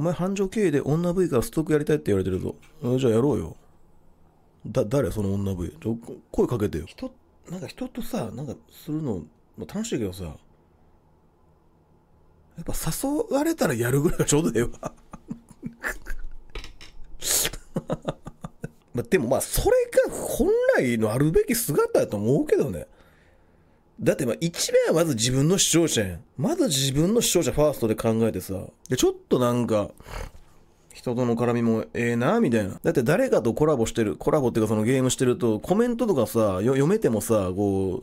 お前繁盛経営で女 V からストックやりたいって言われてるぞ。じゃあやろうよ。だ、誰その女 V。ちょ、声かけてよ。人、なんか人とさ、なんかするの、まあ、楽しいけどさ、やっぱ誘われたらやるぐらいが ちょうどええわ。まあでもまあそれが本来のあるべき姿だと思うけどね。だってまあ一面はまず自分の視聴者やん。まず自分の視聴者ファーストで考えてさ。で、ちょっとなんか、人との絡みもええな、みたいな。だって誰かとコラボしてる、コラボっていうかそのゲームしてると、コメントとかさ、読めてもさ、こう、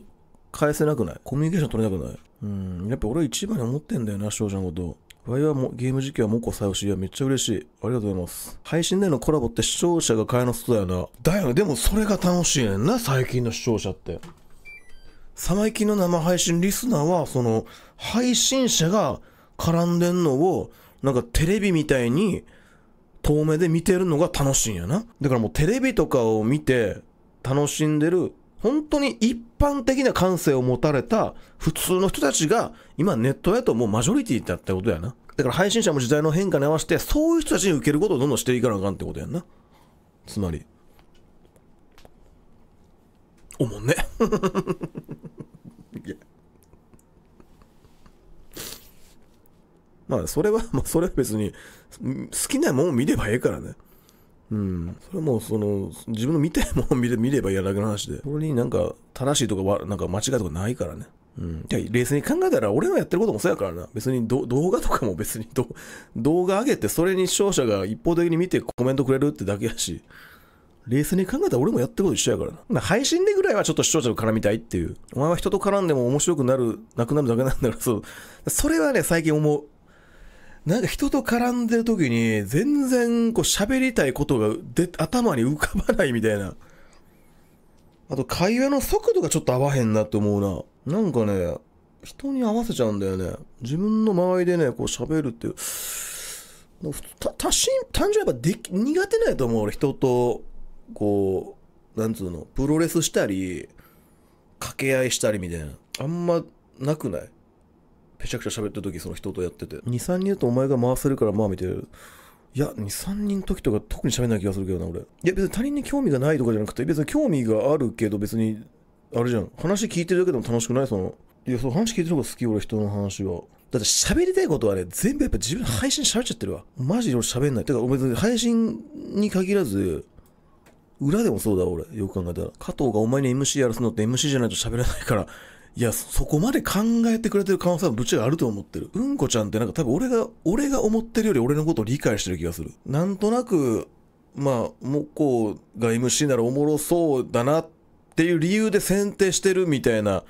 返せなくないコミュニケーション取れなくないうん。やっぱ俺一番に思ってんだよな、視聴者のこと。ワイはもゲーム実況はもこさよし。いや、めっちゃ嬉しい。ありがとうございます。配信でのコラボって視聴者が買えの外だよな。だよね。でもそれが楽しいねんな、最近の視聴者って。サマイキの生配信リスナーは、その、配信者が絡んでんのを、なんかテレビみたいに、遠目で見てるのが楽しいんやな。だからもうテレビとかを見て、楽しんでる、本当に一般的な感性を持たれた普通の人たちが、今ネットやともうマジョリティだってことやな。だから配信者も時代の変化に合わせて、そういう人たちに受けることをどんどんしていかなあかんってことやんな。つまり。おもんね。まあ、それは、まあ、それは別に、好きなもん見ればええからね。うん。それはもう、その、自分の見たいもん見れ見ればやるだけの話で。それになんか、正しいとかなんか間違いとかないからね。うん。いや、冷静に考えたら、俺のやってることもそうやからな。別にど、動画とかも別にど、動画上げて、それに視聴者が一方的に見てコメントくれるってだけやし。冷静に考えたら俺もやってること一緒やからな。配信でぐらいはちょっと視聴者と絡みたいっていう。お前は人と絡んでも面白くなる、なくなるだけなんだから、そう。それはね、最近思う。なんか人と絡んでる時に、全然こう喋りたいことがで頭に浮かばないみたいな。あと会話の速度がちょっと合わへんなって思うな。なんかね、人に合わせちゃうんだよね。自分の周りでね、こう喋るっていう。た、たし、単純やっぱでき、苦手ないやと思う人と、こう、なんつうの、プロレスしたり、掛け合いしたりみたいな。あんまなくないめちゃくちゃ喋った時その人とやってて23人だとお前が回せるからまあ見ていいや23人の時とか特に喋んない気がするけどな俺いや別に他人に興味がないとかじゃなくて別に興味があるけど別にあれじゃん話聞いてるだけでも楽しくないそのいやその話聞いてる方が好き俺人の話はだって喋りたいことはね、全部やっぱ自分の配信喋っちゃってるわ。マジで俺喋んない。てか、別に配信に限らず、裏でもそうだ俺。よく考えたら。加藤がお前に MC やらすのって MC じゃないと喋らないから、いや、そこまで考えてくれてる可能性はぶっちゃけあると思ってる。うんこちゃんってなんか多分俺が、俺が思ってるより俺のことを理解してる気がする。なんとなく、まあ、もこうが MC ならおもろそうだなっていう理由で選定してるみたいな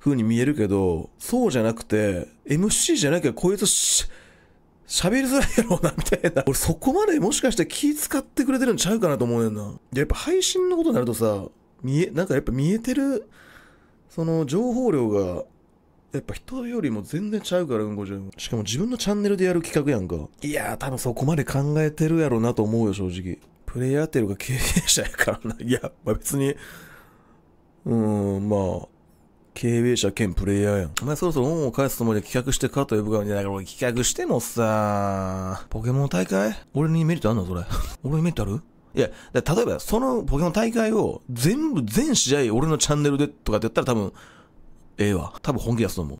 風に見えるけど、そうじゃなくて、MC じゃなきゃこいつし、喋りづらいやろうな、みたいな。俺そこまでもしかして気使ってくれてるんちゃうかなと思うねんな。やっぱ配信のことになるとさ、見え、なんかやっぱ見えてるその情報量がやっぱ人よりも全然ちゃうから、うんこちゃん。しかも自分のチャンネルでやる企画やんか。いやー、多分そこまで考えてるやろうなと思うよ、正直。プレイヤーいうか経営者やからな。いや、まあ別に、うーん、まあ、経営者兼プレイヤーやん。お前そろそろ恩を返すつもりで企画してかと呼ぶからね。だから俺企画してもさ、ポケモン大会俺にメリットあんのそれ。俺にメリットあるいや、例えば、そのポケモン大会を全部、全試合俺のチャンネルでとかってやったら多分、ええわ。多分本気出すと思う。